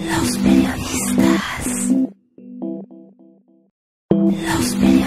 Los periodistas. Los periodistas.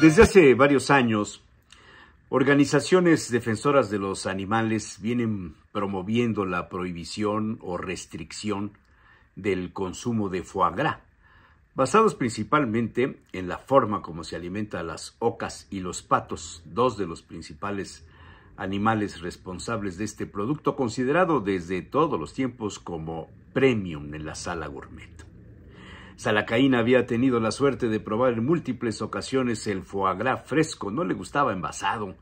Desde hace varios años, organizaciones defensoras de los animales vienen promoviendo la prohibición o restricción del consumo de foie gras, basados principalmente en la forma como se alimentan las ocas y los patos, dos de los principales animales responsables de este producto considerado desde todos los tiempos como premium en la sala gourmet. Salacaín había tenido la suerte de probar en múltiples ocasiones el foie gras fresco, no le gustaba envasado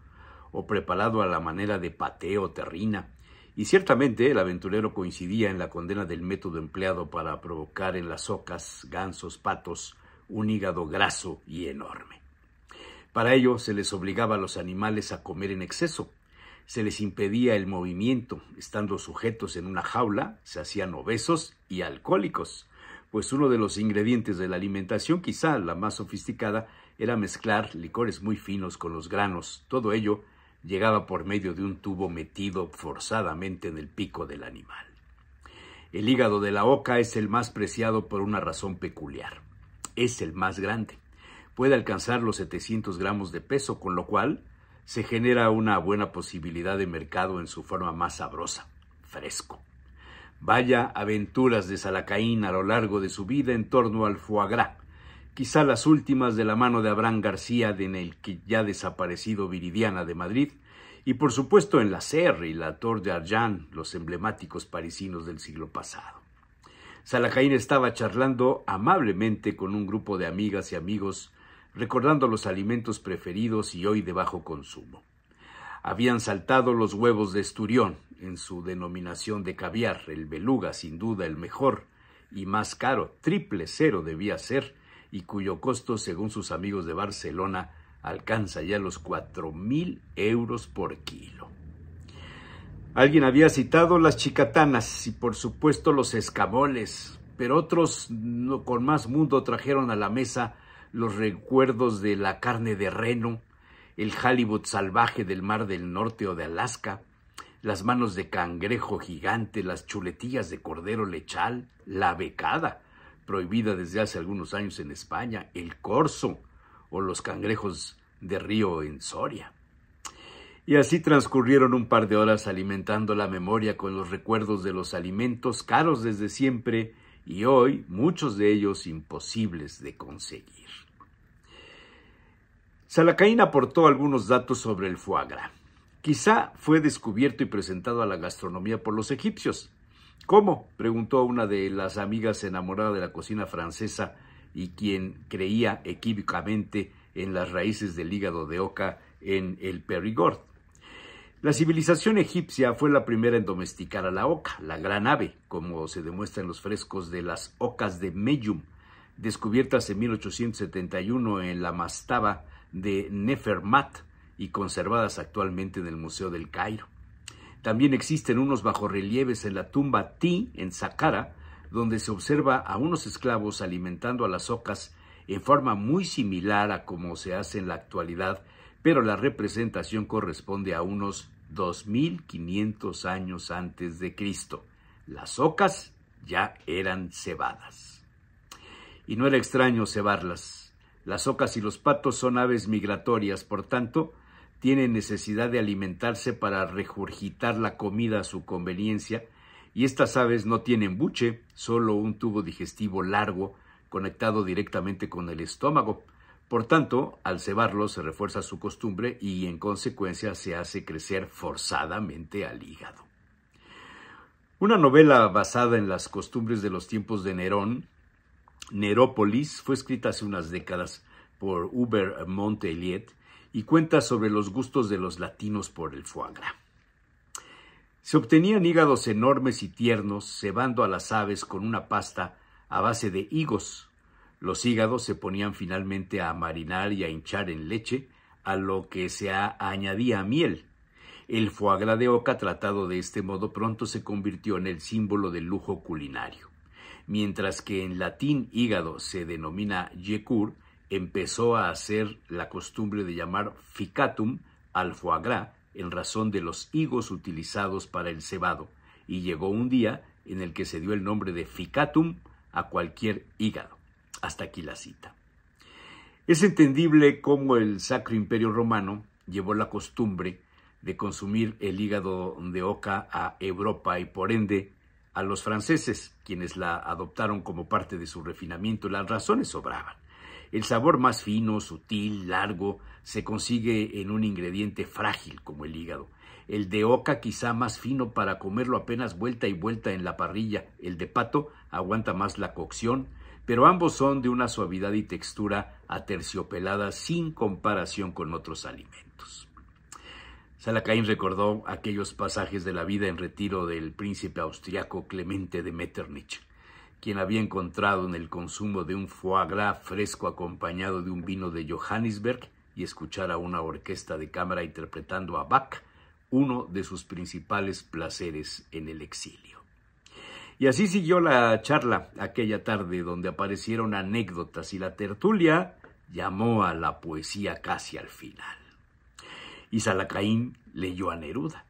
o preparado a la manera de pateo o terrina. Y ciertamente el aventurero coincidía en la condena del método empleado para provocar en las ocas, gansos, patos, un hígado graso y enorme. Para ello se les obligaba a los animales a comer en exceso. Se les impedía el movimiento, estando sujetos en una jaula, se hacían obesos y alcohólicos pues uno de los ingredientes de la alimentación, quizá la más sofisticada, era mezclar licores muy finos con los granos. Todo ello llegaba por medio de un tubo metido forzadamente en el pico del animal. El hígado de la oca es el más preciado por una razón peculiar. Es el más grande. Puede alcanzar los 700 gramos de peso, con lo cual se genera una buena posibilidad de mercado en su forma más sabrosa, fresco. Vaya aventuras de Salacaín a lo largo de su vida en torno al foie gras, quizá las últimas de la mano de Abraham García de en el que ya desaparecido Viridiana de Madrid, y por supuesto en la Serre y la Torre de Arjan, los emblemáticos parisinos del siglo pasado. Salacaín estaba charlando amablemente con un grupo de amigas y amigos, recordando los alimentos preferidos y hoy de bajo consumo habían saltado los huevos de esturión en su denominación de caviar, el beluga, sin duda el mejor y más caro, triple cero debía ser, y cuyo costo, según sus amigos de Barcelona, alcanza ya los cuatro mil euros por kilo. Alguien había citado las chicatanas y por supuesto los escamoles, pero otros con más mundo trajeron a la mesa los recuerdos de la carne de reno, el Hollywood salvaje del Mar del Norte o de Alaska, las manos de cangrejo gigante, las chuletillas de cordero lechal, la becada, prohibida desde hace algunos años en España, el corzo o los cangrejos de río en Soria. Y así transcurrieron un par de horas alimentando la memoria con los recuerdos de los alimentos caros desde siempre y hoy muchos de ellos imposibles de conseguir. Salacaín aportó algunos datos sobre el foie gras. Quizá fue descubierto y presentado a la gastronomía por los egipcios. ¿Cómo? preguntó una de las amigas enamorada de la cocina francesa y quien creía equívocamente en las raíces del hígado de oca en el Perigord. La civilización egipcia fue la primera en domesticar a la oca, la gran ave, como se demuestra en los frescos de las ocas de Meyum, descubiertas en 1871 en la Mastaba de Nefermat y conservadas actualmente en el Museo del Cairo. También existen unos bajorrelieves en la tumba Ti en Saqqara, donde se observa a unos esclavos alimentando a las ocas en forma muy similar a como se hace en la actualidad, pero la representación corresponde a unos 2500 años antes de Cristo. Las ocas ya eran cebadas. Y no era extraño cebarlas, las ocas y los patos son aves migratorias, por tanto, tienen necesidad de alimentarse para regurgitar la comida a su conveniencia, y estas aves no tienen buche, solo un tubo digestivo largo conectado directamente con el estómago. Por tanto, al cebarlo se refuerza su costumbre y en consecuencia se hace crecer forzadamente al hígado. Una novela basada en las costumbres de los tiempos de Nerón Nerópolis fue escrita hace unas décadas por Hubert Monteliet y cuenta sobre los gustos de los latinos por el foie gras. Se obtenían hígados enormes y tiernos, cebando a las aves con una pasta a base de higos. Los hígados se ponían finalmente a marinar y a hinchar en leche, a lo que se añadía miel. El foie gras de oca tratado de este modo pronto se convirtió en el símbolo del lujo culinario. Mientras que en latín hígado se denomina yecur, empezó a hacer la costumbre de llamar ficatum al foie gras en razón de los higos utilizados para el cebado, y llegó un día en el que se dio el nombre de ficatum a cualquier hígado. Hasta aquí la cita. Es entendible cómo el Sacro Imperio Romano llevó la costumbre de consumir el hígado de oca a Europa y por ende a los franceses, quienes la adoptaron como parte de su refinamiento, las razones sobraban. El sabor más fino, sutil, largo, se consigue en un ingrediente frágil como el hígado. El de oca quizá más fino para comerlo apenas vuelta y vuelta en la parrilla. El de pato aguanta más la cocción, pero ambos son de una suavidad y textura aterciopelada sin comparación con otros alimentos. Salakain recordó aquellos pasajes de la vida en retiro del príncipe austriaco Clemente de Metternich, quien había encontrado en el consumo de un foie gras fresco acompañado de un vino de Johannesburg y escuchar a una orquesta de cámara interpretando a Bach, uno de sus principales placeres en el exilio. Y así siguió la charla aquella tarde donde aparecieron anécdotas y la tertulia llamó a la poesía casi al final y Salacaín leyó a Neruda.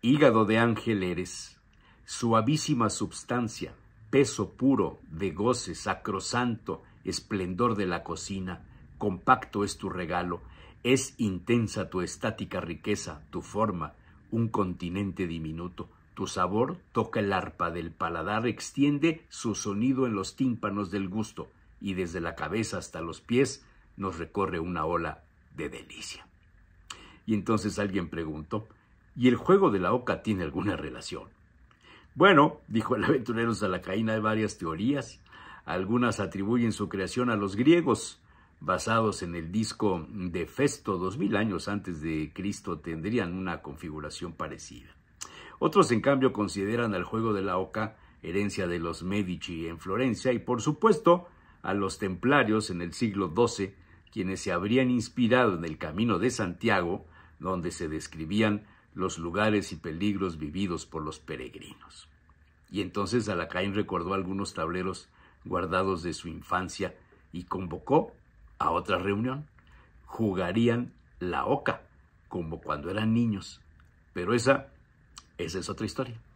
Hígado de ángel eres, suavísima substancia, peso puro de goce sacrosanto, esplendor de la cocina, compacto es tu regalo, es intensa tu estática riqueza, tu forma, un continente diminuto. Tu sabor toca el arpa del paladar, extiende su sonido en los tímpanos del gusto, y desde la cabeza hasta los pies nos recorre una ola de delicia. Y entonces alguien preguntó, ¿y el juego de la oca tiene alguna relación? Bueno, dijo el aventurero Salacaina, hay varias teorías. Algunas atribuyen su creación a los griegos, basados en el disco de Festo, dos mil años antes de Cristo, tendrían una configuración parecida. Otros, en cambio, consideran al juego de la oca herencia de los Medici en Florencia y, por supuesto, a los templarios en el siglo XII, quienes se habrían inspirado en el camino de Santiago donde se describían los lugares y peligros vividos por los peregrinos. Y entonces Alacaín recordó algunos tableros guardados de su infancia y convocó a otra reunión. Jugarían la oca, como cuando eran niños. Pero esa, esa es otra historia.